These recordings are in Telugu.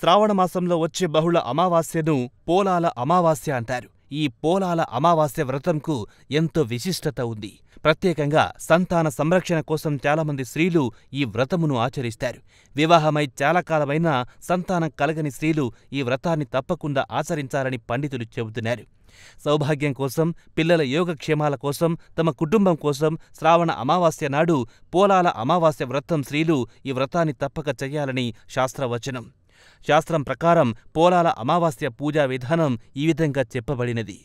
శ్రావణ మాసంలో వచ్చే బహుళ అమావాస్యను పోలాల అమావాస్య అంటారు ఈ పోలాల అమావాస్య వ్రతంకు ఎంతో విశిష్టత ఉంది ప్రత్యేకంగా సంతాన సంరక్షణ కోసం చాలామంది స్త్రీలు ఈ వ్రతమును ఆచరిస్తారు వివాహమై చాలా కాలమైన సంతానం కలగని స్త్రీలు ఈ వ్రతాన్ని తప్పకుండా ఆచరించాలని పండితులు చెబుతున్నారు సౌభాగ్యం కోసం పిల్లల యోగక్షేమాల కోసం తమ కుటుంబం కోసం శ్రావణ అమావాస్య నాడు పోలాల అమావాస్య వ్రతం స్త్రీలు ఈ వ్రతాన్ని తప్పక చెయ్యాలని శాస్త్రవచనం శాస్త్రం ప్రకారం పోలాల అమావాస్య పూజా విధానం ఈ విధంగా చెప్పబడినది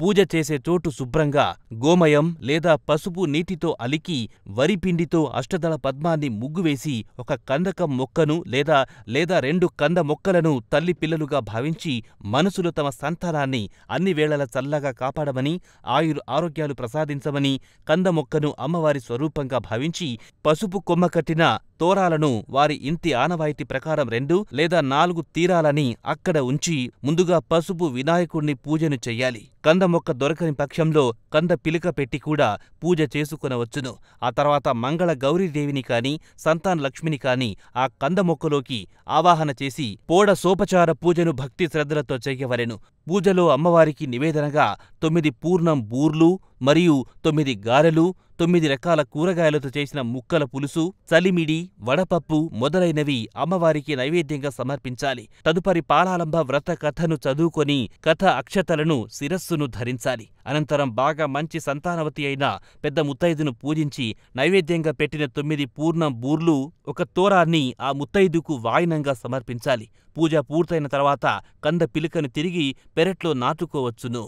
పూజ చేసే చోటు శుభ్రంగా గోమయం లేదా పసుపు నీటితో అలికి వరిపిండితో అష్టదళ పద్మాన్ని ముగ్గువేసి ఒక కందక మొక్కను లేదా లేదా రెండు కంద మొక్కలను తల్లి పిల్లలుగా భావించి మనసులు తమ సంతానాన్ని అన్ని వేళల చల్లగా కాపాడమని ఆయురు ఆరోగ్యాలు ప్రసాదించమని కంద మొక్కను అమ్మవారి స్వరూపంగా భావించి పసుపు కొమ్మ కట్టిన తోరాలను వారి ఇంటి ఆనవాయితీ ప్రకారం రెండు లేదా నాలుగు తీరాలని అక్కడ ఉంచి ముందుగా పసుపు వినాయకుణ్ణి పూజను చెయ్యాలి కంద మొక్క దొరకని పక్షంలో కంద పిలిక పెట్టి కూడా పూజ చేసుకునవచ్చును ఆ తర్వాత మంగళ గౌరీదేవిని కాని సంతాన లక్ష్మిని కాని ఆ కంద మొక్కలోకి ఆవాహన చేసి పోడ సోపచార పూజను భక్తి శ్రద్ధలతో చెయ్యవలెను పూజలో అమ్మవారికి నివేదనగా తొమ్మిది పూర్ణం బూర్లు మరియు తొమ్మిది గారెలు తొమ్మిది రకాల కూరగాయలతో చేసిన ముక్కల పులుసు చలిమిడి వడపప్పు మొదలైనవి అమ్మవారికి నైవేద్యంగా సమర్పించాలి తదుపరి పాలాలంబ వ్రత కథను చదువుకొని కథ అక్షతలను శిరస్సును ధరించాలి అనంతరం బాగా మంచి సంతానవతి అయిన పెద్ద ముత్తైదును పూజించి నైవేద్యంగా పెట్టిన తొమ్మిది పూర్ణం బూర్లు ఒక తోరాన్ని ఆ ముత్తైదుకు వాయినంగా సమర్పించాలి పూజ పూర్తయిన తర్వాత కంద పిలుకను తిరిగి పెరట్లో నాటుకోవచ్చును